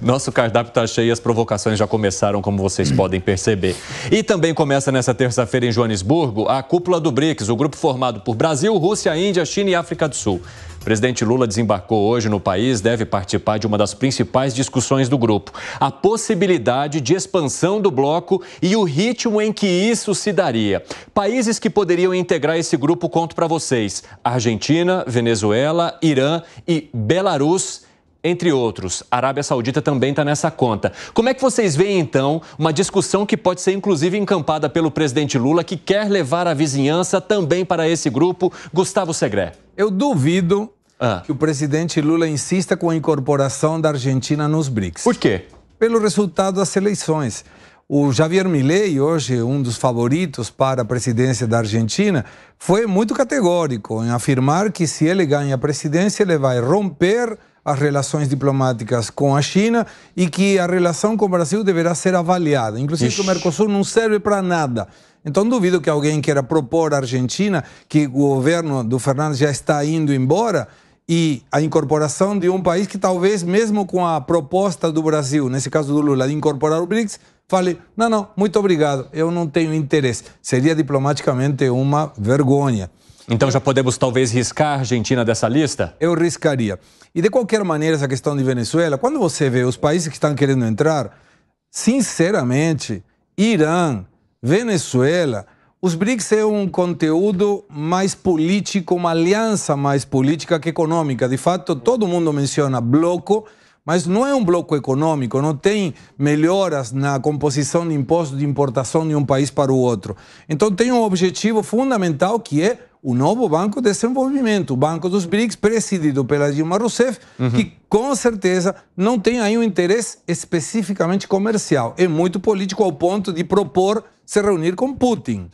Nosso cardápio está cheio e as provocações já começaram, como vocês hum. podem perceber. E também começa nessa terça-feira em Joanesburgo a cúpula do BRICS, o grupo formado por Brasil, Rússia, Índia, China e África do Sul. O presidente Lula desembarcou hoje no país, deve participar de uma das principais discussões do grupo: a possibilidade de expansão do bloco e o ritmo em que isso se daria. Países que poderiam integrar esse grupo, conto para vocês: Argentina, Venezuela, Irã e Belarus entre outros. A Arábia Saudita também está nessa conta. Como é que vocês veem, então, uma discussão que pode ser inclusive encampada pelo presidente Lula, que quer levar a vizinhança também para esse grupo? Gustavo Segré. Eu duvido ah. que o presidente Lula insista com a incorporação da Argentina nos BRICS. Por quê? Pelo resultado das eleições. O Javier Milei, hoje um dos favoritos para a presidência da Argentina, foi muito categórico em afirmar que se ele ganha a presidência, ele vai romper as relações diplomáticas com a China e que a relação com o Brasil deverá ser avaliada. Inclusive, Ixi. o Mercosul não serve para nada. Então, duvido que alguém queira propor à Argentina que o governo do Fernando já está indo embora e a incorporação de um país que talvez, mesmo com a proposta do Brasil, nesse caso do Lula, de incorporar o BRICS, fale, não, não, muito obrigado, eu não tenho interesse. Seria diplomaticamente uma vergonha. Então já podemos talvez riscar a Argentina dessa lista? Eu riscaria. E de qualquer maneira, essa questão de Venezuela, quando você vê os países que estão querendo entrar, sinceramente, Irã, Venezuela, os BRICS é um conteúdo mais político, uma aliança mais política que econômica. De fato, todo mundo menciona bloco mas não é um bloco econômico, não tem melhoras na composição de impostos de importação de um país para o outro. Então tem um objetivo fundamental que é o novo Banco de Desenvolvimento, o Banco dos BRICS, presidido pela Dilma Rousseff, uhum. que com certeza não tem aí um interesse especificamente comercial, é muito político ao ponto de propor se reunir com Putin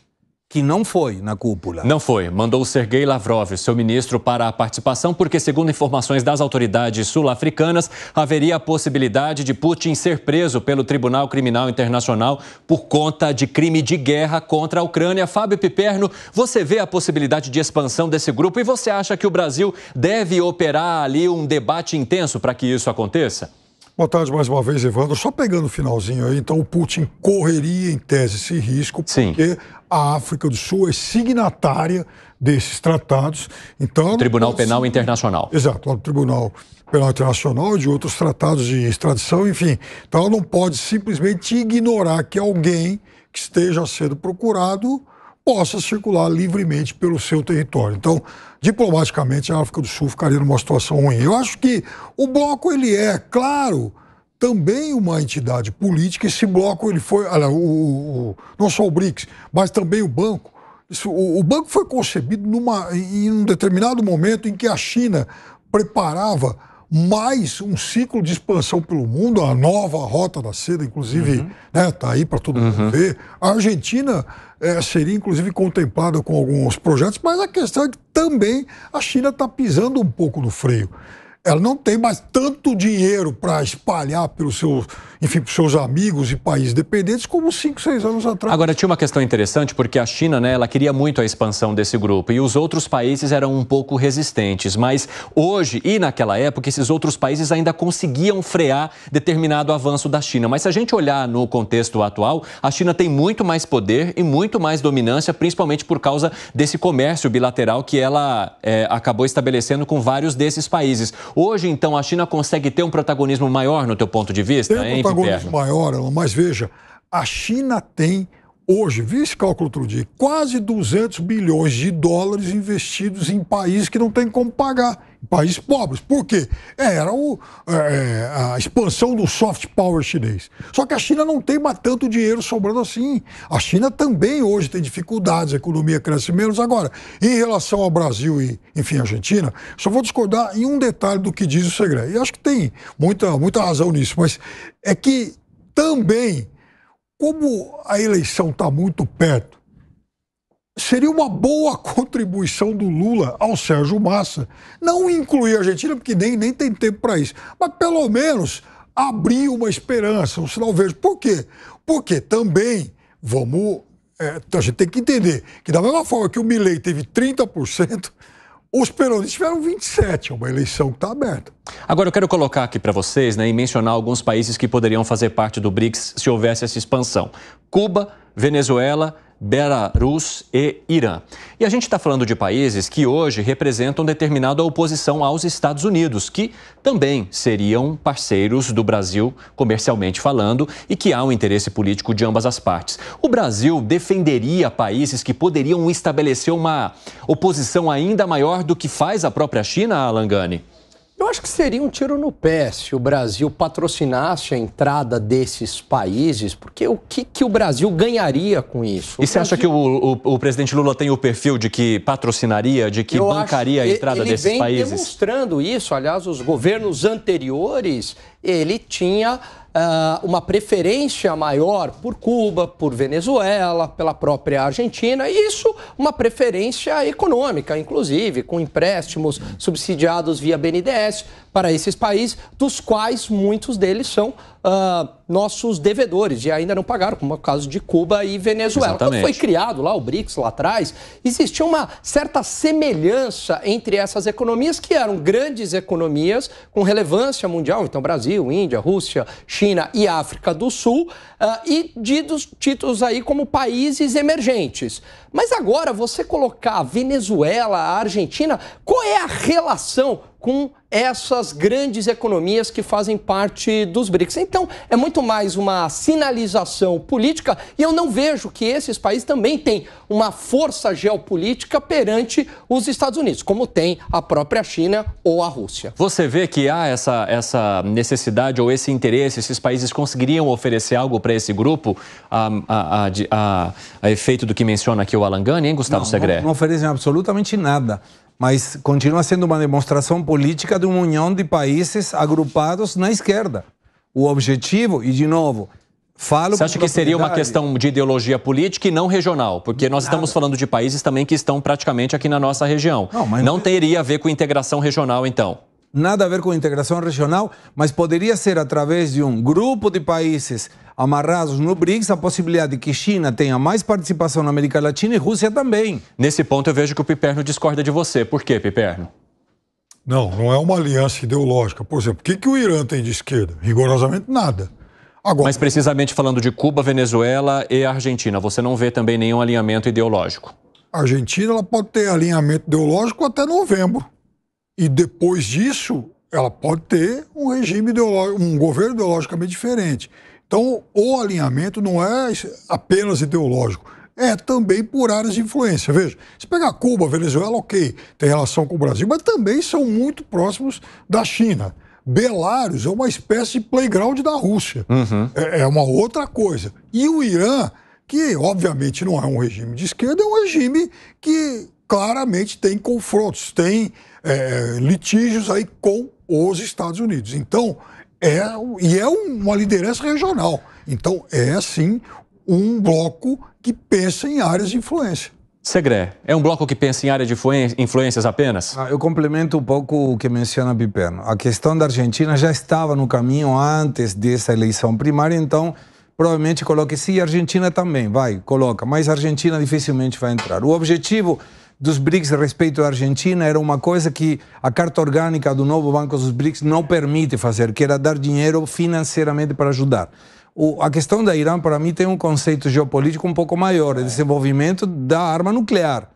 que não foi na cúpula. Não foi. Mandou Sergei Lavrov, seu ministro, para a participação, porque, segundo informações das autoridades sul-africanas, haveria a possibilidade de Putin ser preso pelo Tribunal Criminal Internacional por conta de crime de guerra contra a Ucrânia. Fábio Piperno, você vê a possibilidade de expansão desse grupo e você acha que o Brasil deve operar ali um debate intenso para que isso aconteça? Boa tarde mais uma vez, Evandro. Só pegando o finalzinho aí, então o Putin correria em tese esse risco, Sim. porque a África do Sul é signatária desses tratados. Então, Tribunal pode... Penal Internacional. Exato, Tribunal Penal Internacional e de outros tratados de extradição, enfim. Então ela não pode simplesmente ignorar que alguém que esteja sendo procurado possa circular livremente pelo seu território. Então, diplomaticamente, a África do Sul ficaria numa situação ruim. Eu acho que o bloco ele é, claro, também uma entidade política. Esse bloco ele foi, olha, o, o, não só o BRICS, mas também o banco. Isso, o, o banco foi concebido numa, em um determinado momento em que a China preparava mais um ciclo de expansão pelo mundo, a nova rota da seda, inclusive, está uhum. né, tá aí para todo mundo uhum. ver. A Argentina é, seria, inclusive, contemplada com alguns projetos, mas a questão é que também a China está pisando um pouco no freio ela não tem mais tanto dinheiro para espalhar pelos seus, enfim, pelos seus amigos e países dependentes como 5, 6 anos atrás. Agora, tinha uma questão interessante, porque a China, né, ela queria muito a expansão desse grupo e os outros países eram um pouco resistentes. Mas hoje e naquela época, esses outros países ainda conseguiam frear determinado avanço da China. Mas se a gente olhar no contexto atual, a China tem muito mais poder e muito mais dominância, principalmente por causa desse comércio bilateral que ela é, acabou estabelecendo com vários desses países. Hoje, então, a China consegue ter um protagonismo maior, no teu ponto de vista? Tem um hein, protagonismo maior, mas veja, a China tem hoje, vi esse cálculo outro dia, quase 200 bilhões de dólares investidos em países que não têm como pagar, em países pobres. Por quê? Era o, é, a expansão do soft power chinês. Só que a China não tem mais tanto dinheiro sobrando assim. A China também hoje tem dificuldades, a economia cresce menos. Agora, em relação ao Brasil e, enfim, Argentina, só vou discordar em um detalhe do que diz o Segredo. E acho que tem muita, muita razão nisso, mas é que também como a eleição está muito perto, seria uma boa contribuição do Lula ao Sérgio Massa não incluir a Argentina, porque nem, nem tem tempo para isso, mas pelo menos abrir uma esperança, um sinal verde. Por quê? Porque também, vamos, é, a gente tem que entender que da mesma forma que o Milley teve 30%, os peronistas tiveram 27, é uma eleição que está aberta. Agora, eu quero colocar aqui para vocês né, e mencionar alguns países que poderiam fazer parte do BRICS se houvesse essa expansão: Cuba, Venezuela, Belarus e Irã. E a gente está falando de países que hoje representam determinada oposição aos Estados Unidos, que também seriam parceiros do Brasil comercialmente falando e que há um interesse político de ambas as partes. O Brasil defenderia países que poderiam estabelecer uma oposição ainda maior do que faz a própria China, Alangani? Eu acho que seria um tiro no pé se o Brasil patrocinasse a entrada desses países, porque o que, que o Brasil ganharia com isso? O e você Brasil... acha que o, o, o, presidente Lula tem o perfil de que patrocinaria, de que Eu bancaria a entrada ele, desses países? Ele demonstrando isso. Aliás, os governos anteriores, ele tinha ah, uma preferência maior por Cuba, por Venezuela, pela própria Argentina, e isso uma preferência econômica, inclusive, com empréstimos subsidiados via BNDES para esses países, dos quais muitos deles são. Uh, nossos devedores e ainda não pagaram, como é o caso de Cuba e Venezuela. Quando foi criado lá o BRICS lá atrás, existia uma certa semelhança entre essas economias que eram grandes economias com relevância mundial, então Brasil, Índia, Rússia, China e África do Sul, uh, e ditos, títulos aí como países emergentes. Mas agora você colocar a Venezuela, a Argentina, qual é a relação com essas grandes economias que fazem parte dos BRICS. Então, é muito mais uma sinalização política e eu não vejo que esses países também têm uma força geopolítica perante os Estados Unidos, como tem a própria China ou a Rússia. Você vê que há essa, essa necessidade ou esse interesse, esses países conseguiriam oferecer algo para esse grupo a, a, a, a, efeito do que menciona aqui o Alangani, hein, Gustavo Segre? Não, não oferecem absolutamente nada mas continua sendo uma demonstração política de uma união de países agrupados na esquerda. O objetivo, e de novo, Falo Você acha que seria uma questão de ideologia política e não regional? Porque nós Nada. estamos falando de países também que estão praticamente aqui na nossa região. Não, mas... não é- teria a ver com integração regional, então nada a ver com integração regional, mas poderia ser através de um grupo de países amarrados no BRICS a possibilidade de que China tenha mais participação na América Latina e Rússia também. Nesse ponto eu vejo que o Piperno discorda de você. Por quê, Piperno? Não, não é uma aliança ideológica. Por exemplo, o que, que o Irã tem de esquerda? Rigorosamente nada. Agora, Mas precisamente falando de Cuba, Venezuela e Argentina, você não vê também nenhum alinhamento ideológico? A Argentina ela pode ter alinhamento ideológico até novembro. E depois disso, ela pode ter um regime ideológico, um governo ideologicamente diferente. Então, o alinhamento não é apenas ideológico, é também por áreas de influência. Veja, se pegar Cuba, Venezuela, ok, tem relação com o Brasil, mas também são muito próximos da China. Belarus é uma espécie de playground da Rússia. Uhum. É, é uma outra coisa. E o Irã, que obviamente não é um regime de esquerda, é um regime que claramente tem confrontos, tem é, litígios aí com os Estados Unidos. Então, é, e é uma liderança regional. Então, é sim um bloco que pensa em áreas de influência. Segré, é um bloco que pensa em área de influências apenas? Ah, eu complemento um pouco o que menciona Piperno. A questão da Argentina já estava no caminho antes dessa eleição primária, então provavelmente coloque sim, a Argentina também, vai, coloca. Mas a Argentina dificilmente vai entrar. O objetivo dos BRICS respeito à Argentina era uma coisa que a carta orgânica do novo Banco dos BRICS não permite fazer, que era dar dinheiro financeiramente para ajudar. O, a questão da Irã, para mim, tem um conceito geopolítico um pouco maior, é, é. desenvolvimento da arma nuclear.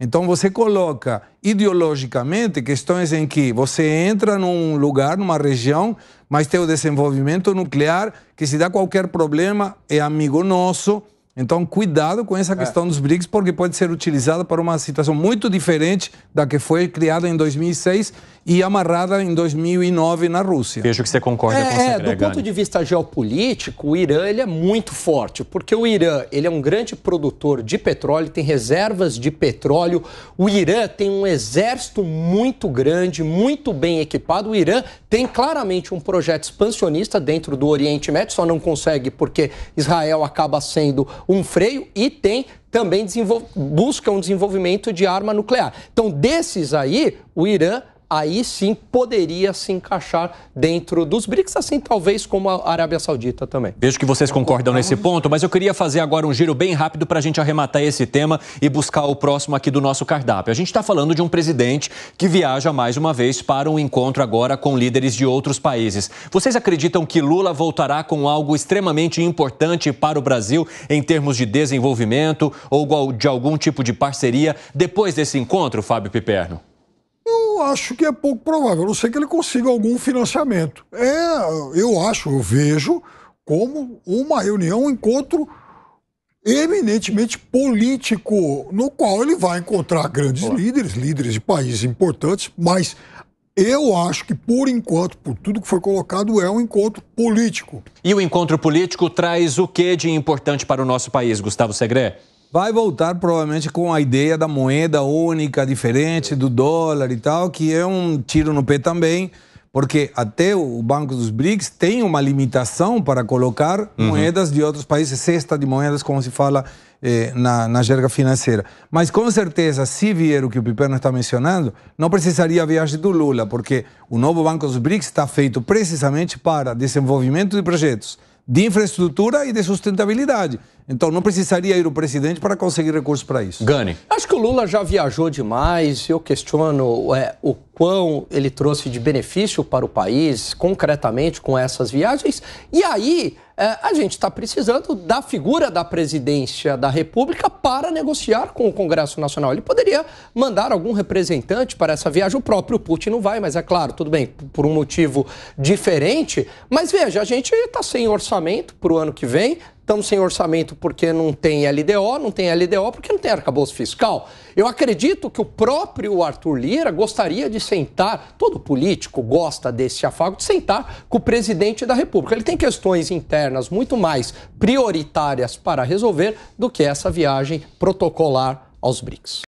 Então você coloca ideologicamente questões em que você entra num lugar, numa região, mas tem o desenvolvimento nuclear, que se dá qualquer problema é amigo nosso, então, cuidado com essa é. questão é. dos BRICS, porque pode ser utilizada para uma situação muito diferente da que foi criada em 2006 e amarrada em 2009 na Rússia. Vejo que você concorda é, com você, É, do ponto de vista geopolítico, o Irã ele é muito forte, porque o Irã ele é um grande produtor de petróleo, tem reservas de petróleo. O Irã tem um exército muito grande, muito bem equipado. O Irã tem claramente um projeto expansionista dentro do Oriente Médio, só não consegue porque Israel acaba sendo um freio e tem também busca um desenvolvimento de arma nuclear. Então, desses aí, o Irã aí sim poderia se encaixar dentro dos BRICS, assim talvez como a Arábia Saudita também. Vejo que vocês concordam nesse ponto, mas eu queria fazer agora um giro bem rápido para a gente arrematar esse tema e buscar o próximo aqui do nosso cardápio. A gente está falando de um presidente que viaja mais uma vez para um encontro agora com líderes de outros países. Vocês acreditam que Lula voltará com algo extremamente importante para o Brasil em termos de desenvolvimento ou de algum tipo de parceria depois desse encontro, Fábio Piperno? eu acho que é pouco provável, a não ser que ele consiga algum financiamento. É, eu acho, eu vejo como uma reunião, um encontro eminentemente político, no qual ele vai encontrar grandes Olá. líderes, líderes de países importantes, mas eu acho que, por enquanto, por tudo que foi colocado, é um encontro político. E o encontro político traz o que de importante para o nosso país, Gustavo Segre? vai voltar provavelmente com a ideia da moeda única, diferente do dólar e tal, que é um tiro no pé também, porque até o Banco dos BRICS tem uma limitação para colocar uhum. moedas de outros países, cesta de moedas, como se fala eh, na, na jerga financeira. Mas com certeza, se vier o que o Piperno está mencionando, não precisaria a viagem do Lula, porque o novo Banco dos BRICS está feito precisamente para desenvolvimento de projetos de infraestrutura e de sustentabilidade. Então não precisaria ir o presidente para conseguir recursos para isso. Gani. Acho que o Lula já viajou demais. Eu questiono é, o quão ele trouxe de benefício para o país, concretamente, com essas viagens. E aí é, a gente está precisando da figura da presidência da República para negociar com o Congresso Nacional. Ele poderia mandar algum representante para essa viagem, o próprio Putin não vai, mas é claro, tudo bem, por um motivo diferente. Mas veja, a gente está sem orçamento para o ano que vem, estamos sem orçamento porque não tem LDO, não tem LDO porque não tem arcabouço fiscal. Eu acredito que o próprio Arthur Lira gostaria de sentar, todo político gosta desse afago, de sentar com o presidente da República. Ele tem questões internas muito mais prioritárias para resolver do que essa viagem protocolar aos BRICS.